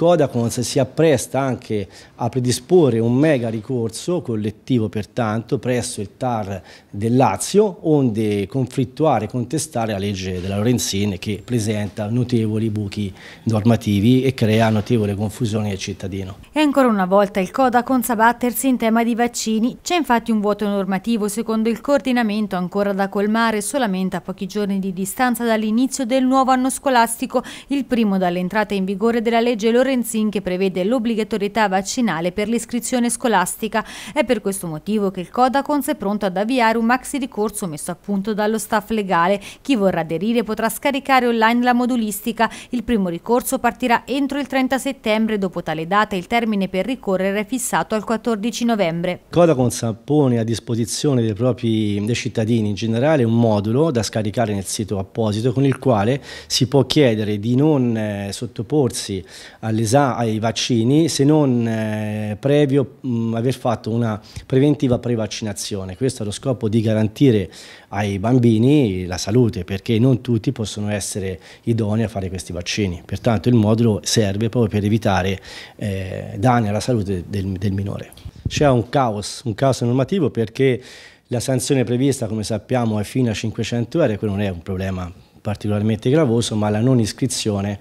Codacons si appresta anche a predisporre un mega ricorso collettivo pertanto presso il TAR del Lazio onde conflittuare e contestare la legge della Lorenzin che presenta notevoli buchi normativi e crea notevole confusione al cittadino. E ancora una volta il Codacons a battersi in tema di vaccini. C'è infatti un vuoto normativo secondo il coordinamento ancora da colmare solamente a pochi giorni di distanza dall'inizio del nuovo anno scolastico, il primo dall'entrata in vigore della legge Lorenzin Lorenzin che prevede l'obbligatorietà vaccinale per l'iscrizione scolastica. È per questo motivo che il Codacons è pronto ad avviare un maxi ricorso messo a punto dallo staff legale. Chi vorrà aderire potrà scaricare online la modulistica. Il primo ricorso partirà entro il 30 settembre, dopo tale data il termine per ricorrere è fissato al 14 novembre. Codacons pone a disposizione dei propri dei cittadini in generale un modulo da scaricare nel sito apposito con il quale si può chiedere di non eh, sottoporsi alle ai vaccini se non eh, previo mh, aver fatto una preventiva prevaccinazione. Questo ha lo scopo di garantire ai bambini la salute perché non tutti possono essere idonei a fare questi vaccini. Pertanto il modulo serve proprio per evitare eh, danni alla salute del, del minore. C'è un caos, un caos normativo perché la sanzione prevista, come sappiamo, è fino a 500 euro e quello non è un problema particolarmente gravoso, ma la non iscrizione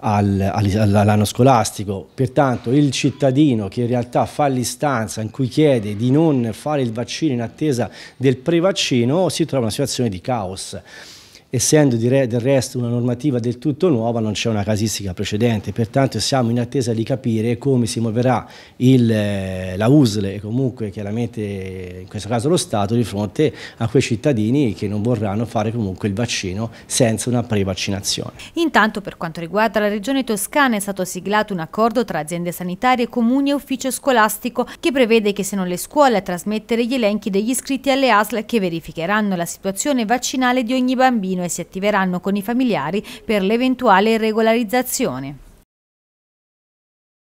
all'anno scolastico. Pertanto il cittadino che in realtà fa l'istanza in cui chiede di non fare il vaccino in attesa del prevaccino si trova in una situazione di caos essendo del resto una normativa del tutto nuova non c'è una casistica precedente, pertanto siamo in attesa di capire come si muoverà il, eh, la USLE e comunque chiaramente in questo caso lo Stato di fronte a quei cittadini che non vorranno fare comunque il vaccino senza una prevaccinazione. Intanto per quanto riguarda la regione toscana è stato siglato un accordo tra aziende sanitarie, comuni e ufficio scolastico che prevede che siano le scuole a trasmettere gli elenchi degli iscritti alle ASL che verificheranno la situazione vaccinale di ogni bambino Trentino e si attiveranno con i familiari per l'eventuale regolarizzazione.